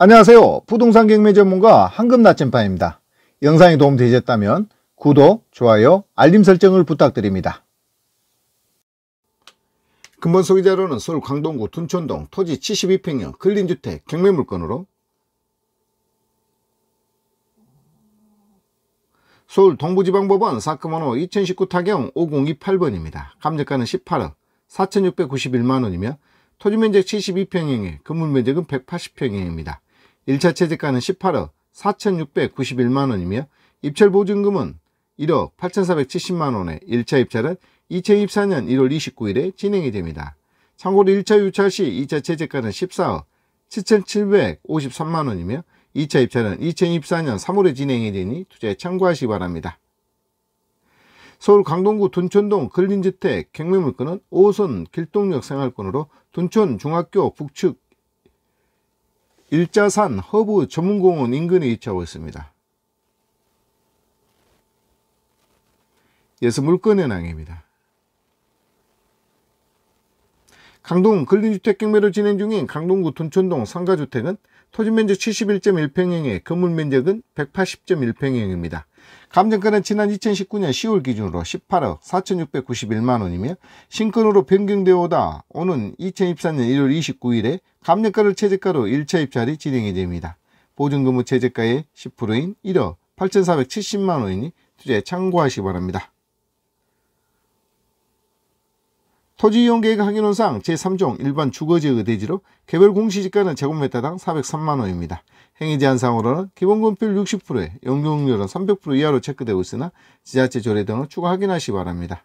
안녕하세요. 부동산 경매 전문가 황금 나침반입니다. 영상이 도움되셨다면 구독, 좋아요, 알림 설정을 부탁드립니다. 근본 소비자료는 서울 강동구 둔촌동 토지 72평형 근린주택 경매 물건으로 서울 동부지방법원 사건번호 2019 타경 5028번입니다. 감정가는 18억 4691만원이며 토지면적 72평형에 건물면적은 180평형입니다. 1차 채집가는 18억 4,691만원이며 입찰보증금은 1억 8,470만원에 1차 입찰은 2024년 1월 29일에 진행이 됩니다. 참고로 1차 유찰 시 2차 채집가는 14억 7,753만원이며 2차 입찰은 2024년 3월에 진행이 되니 투자에 참고하시기 바랍니다. 서울 강동구 둔촌동 근린주택 경매물건은 5호선 길동역 생활권으로 둔촌 중학교 북측 일자산 허브 전문공원 인근에 위치하고 있습니다. 예서 물건의 낭입니다. 강동 근린주택 경매로 진행 중인 강동구 둔촌동 상가주택은 토지면적 71.1평형에 건물면적은 180.1평형입니다. 감정가는 지난 2019년 10월 기준으로 18억 4,691만원이며 신건으로 변경되어 오다 오는 2024년 1월 29일에 감정가를 최저가로 1차 입찰이 진행이 됩니다. 보증금의 최저가의 10%인 1억 8,470만원이니 투자에 참고하시기 바랍니다. 토지이용계획 확인원상 제3종 일반 주거지 의대지로 개별 공시지가는 제곱미터당 403만원입니다. 행위제한상으로는 기본건필 60%에 영종률은 300% 이하로 체크되고 있으나 지자체 조례 등을 추가 확인하시기 바랍니다.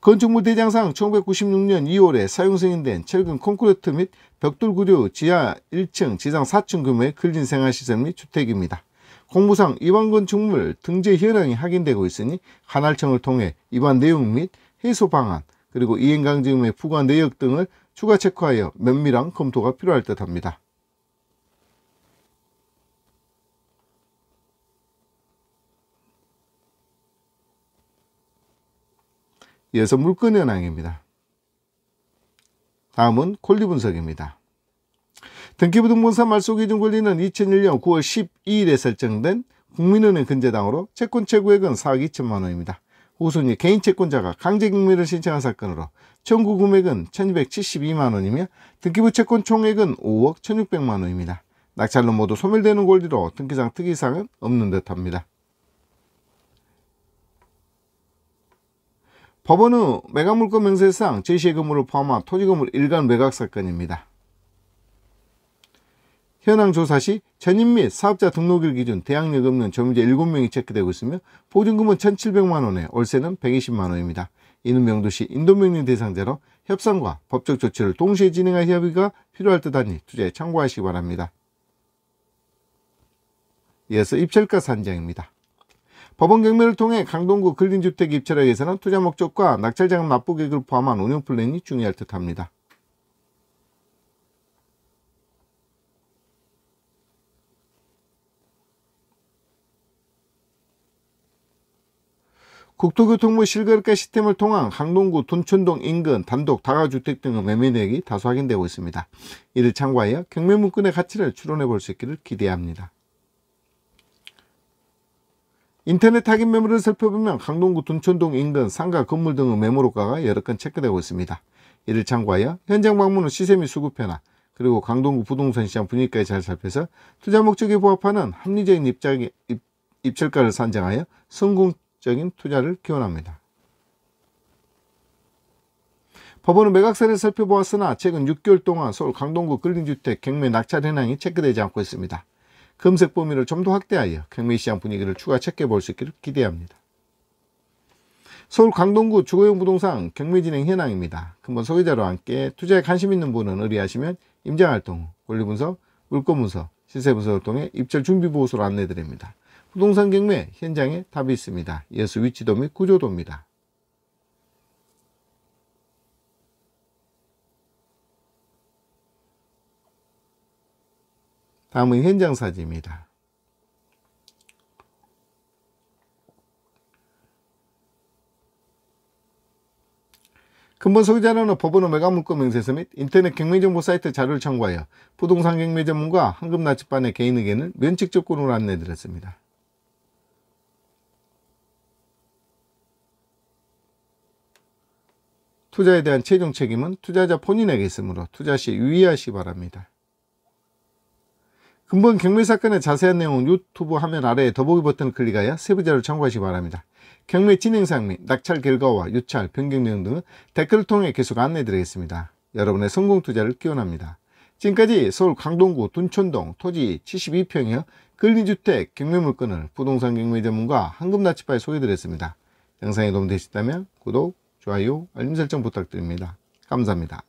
건축물 대장상 1996년 2월에 사용 승인된 철근 콘크리트 및 벽돌 구류 지하 1층, 지상 4층 규모의 근린생활시설 및 주택입니다. 공무상 위반권 직물 등재 현황이 확인되고 있으니 관할청을 통해 위반 내용 및 해소 방안 그리고 이행강제금의 부과 내역 등을 추가 체크하여 면밀한 검토가 필요할 듯합니다. 이어서 물건 현황입니다. 다음은 콜리 분석입니다. 등기부등본사 말소기준 권리는 2001년 9월 12일에 설정된 국민은행 근저당으로 채권 최고액은 4억 2천만 원입니다. 우선이 개인 채권자가 강제경매를 신청한 사건으로 청구 금액은 1272만 원이며 등기부 채권 총액은 5억 1600만 원입니다. 낙찰로 모두 소멸되는 권리로 등기상 특이사항은 없는 듯합니다. 법원은 매각물권 명세상 제시의 건물을 포함한 토지건물 일간 매각 사건입니다. 현황 조사 시전입및 사업자 등록일 기준 대항력 없는 점유자 7명이 체크되고 있으며 보증금은 1,700만원에 월세는 120만원입니다. 이는 명도시 인도명령 대상자로 협상과 법적 조치를 동시에 진행할 협의가 필요할 듯하니 투자에 참고하시기 바랍니다. 이어서 입찰가 산정입니다. 법원 경매를 통해 강동구 근린주택 입찰에 의해서는 투자 목적과 낙찰자금 납부 계획을 포함한 운영 플랜이 중요할 듯합니다. 국토교통부 실거래가 시스템을 통한 강동구 둔촌동 인근 단독 다가주택 등의 매매 내역이 다수 확인되고 있습니다. 이를 참고하여 경매 문건의 가치를 추론해 볼 수 있기를 기대합니다. 인터넷 확인 매물을 살펴보면 강동구 둔촌동 인근 상가 건물 등의 매물호가가 여러 건 체크되고 있습니다. 이를 참고하여 현장 방문 후 시세 및 수급 변화 그리고 강동구 부동산 시장 분위기까지 잘 살펴서 투자 목적에 부합하는 합리적인 입장, 입, 입찰가를 산정하여 성공 적극적인 투자를 기원합니다. 법원은 매각세를 살펴보았으나 최근 6개월 동안 서울 강동구 근린주택 경매 낙찰 현황이 체크되지 않고 있습니다. 검색 범위를 좀 더 확대하여 경매시장 분위기를 추가 체크해볼 수 있기를 기대합니다. 서울 강동구 주거용 부동산 경매 진행 현황입니다. 금번 소개자로 함께 투자에 관심 있는 분은 의뢰하시면 임장활동, 권리분석, 물권분석, 시세분석을 통해 입찰 준비보고서를 안내드립니다. 부동산 경매 현장에 답이 있습니다. 이어서 위치도 및 구조도입니다. 다음은 현장 사진입니다. 근본 소유자는 법원의 매각물권 명세서 및 인터넷 경매정보 사이트 자료를 참고하여 부동산 경매 전문가 황금 나치반의 개인에게는 면책 조건으로 안내드렸습니다. 투자에 대한 최종 책임은 투자자 본인에게 있으므로 투자 시 유의하시기 바랍니다. 금번 경매 사건의 자세한 내용은 유튜브 화면 아래에 더보기 버튼을 클릭하여 세부자를 참고하시기 바랍니다. 경매 진행상 및 낙찰 결과와 유찰, 변경 내용 등은 댓글을 통해 계속 안내드리겠습니다. 여러분의 성공 투자를 기원합니다. 지금까지 서울 강동구 둔촌동 토지 72평형 근리주택 경매 물건을 부동산 경매 전문가 한금나치바에 소개드렸습니다. 영상이 도움되셨다면 구독, 좋아요, 알림 설정 부탁드립니다. 감사합니다.